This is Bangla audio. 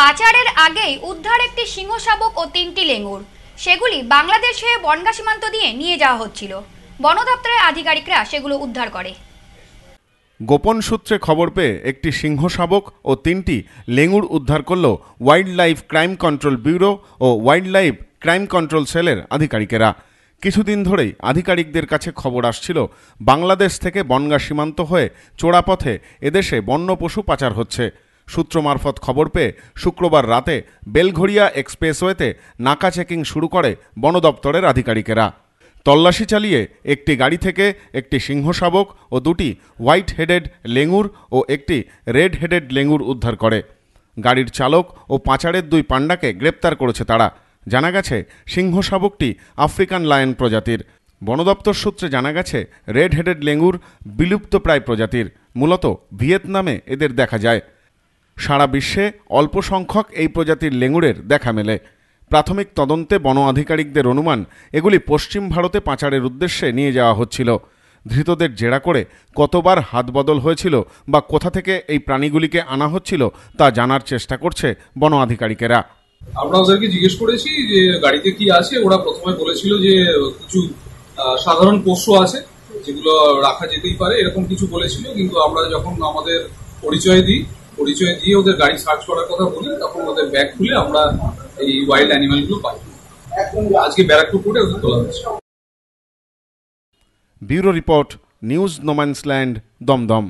পাচারের আগেই উদ্ধার একটি সিংহ শাবক ও তিনটি লেঙ্গুর সেগুলি বাংলাদেশ হয়ে বনগা সীমান্ত দিয়ে নিয়ে যাওয়া হচ্ছিল বন দপ্তরের আধিকারিকরা সেগুলো উদ্ধার করে গোপন সূত্রে খবর পেয়ে একটি সিংহ শাবক ও তিনটি লেঙ্গুর উদ্ধার করল wildlife crime control bureau ও ওয়াইল্ড লাইফ ক্রাইম কন্ট্রোল সেলের আধিকারিকেরা কিছুদিন ধরেই আধিকারিকদের কাছে খবর আসছিল বাংলাদেশ থেকে বনগা সীমান্ত হয়ে চোরাপথে এদেশে বন্য পশু পাচার হচ্ছে সূত্র মারফত খবর পেয়ে শুক্রবার রাতে বেলঘড়িয়া এক্সপ্রেসওয়েতে নাকা চেকিং শুরু করে বন দপ্তরের আধিকারিকেরা তল্লাশি চালিয়ে একটি গাড়ি থেকে একটি সিংহশাবক ও দুটি হোয়াইট হেডেড লেঙ্গুর ও একটি রেড হেডেড লেঙ্গুর উদ্ধার করে গাড়ির চালক ও পাচারের দুই পাণ্ডাকে গ্রেপ্তার করেছে তারা জানা গেছে সিংহশাবকটি আফ্রিকান লায়ন প্রজাতির বনদপ্তর সূত্রে জানা গেছে রেড হেডেড লেঙ্গুর বিলুপ্তপ্রায় প্রজাতির মূলত ভিয়েতনামে এদের দেখা যায় সারা বিশ্বে অল্প সংখ্যক এই প্রজাতির লেঙুরের দেখা মেলে প্রাথমিক তদন্তে বন আধিকারিকদের অনুমান এগুলি পশ্চিম ভারতে পাচারের উদ্দেশ্যে নিয়ে যাওয়া হচ্ছিল ধৃতদের জেরা করে কতবার হাত বদল হয়েছিল বা কোথা থেকে এই প্রাণীগুলিকে আনা হচ্ছিল তা জানার চেষ্টা করছে বন আধিকারিকেরা আমরা ওদেরকে জিজ্ঞেস করেছি যে গাড়িতে কি আছে ওরা প্রথমে বলেছিল যে কিছু সাধারণ পশু আছে যেগুলো রাখা যেতেই পারে এরকম কিছু বলেছিল কিন্তু আমরা যখন আমাদের পরিচয় দিই পরিচয় দিয়ে ওদের গাড়ি সার্চ করার কথা বলি তখন ওদের ব্যাগ খুলে আমরা এই ওয়াইল্ড অ্যানিমালগুলো পাই আজকে ব্যারাকপুরে ওদের তোলা হচ্ছে bureau report news no man's land Dumdum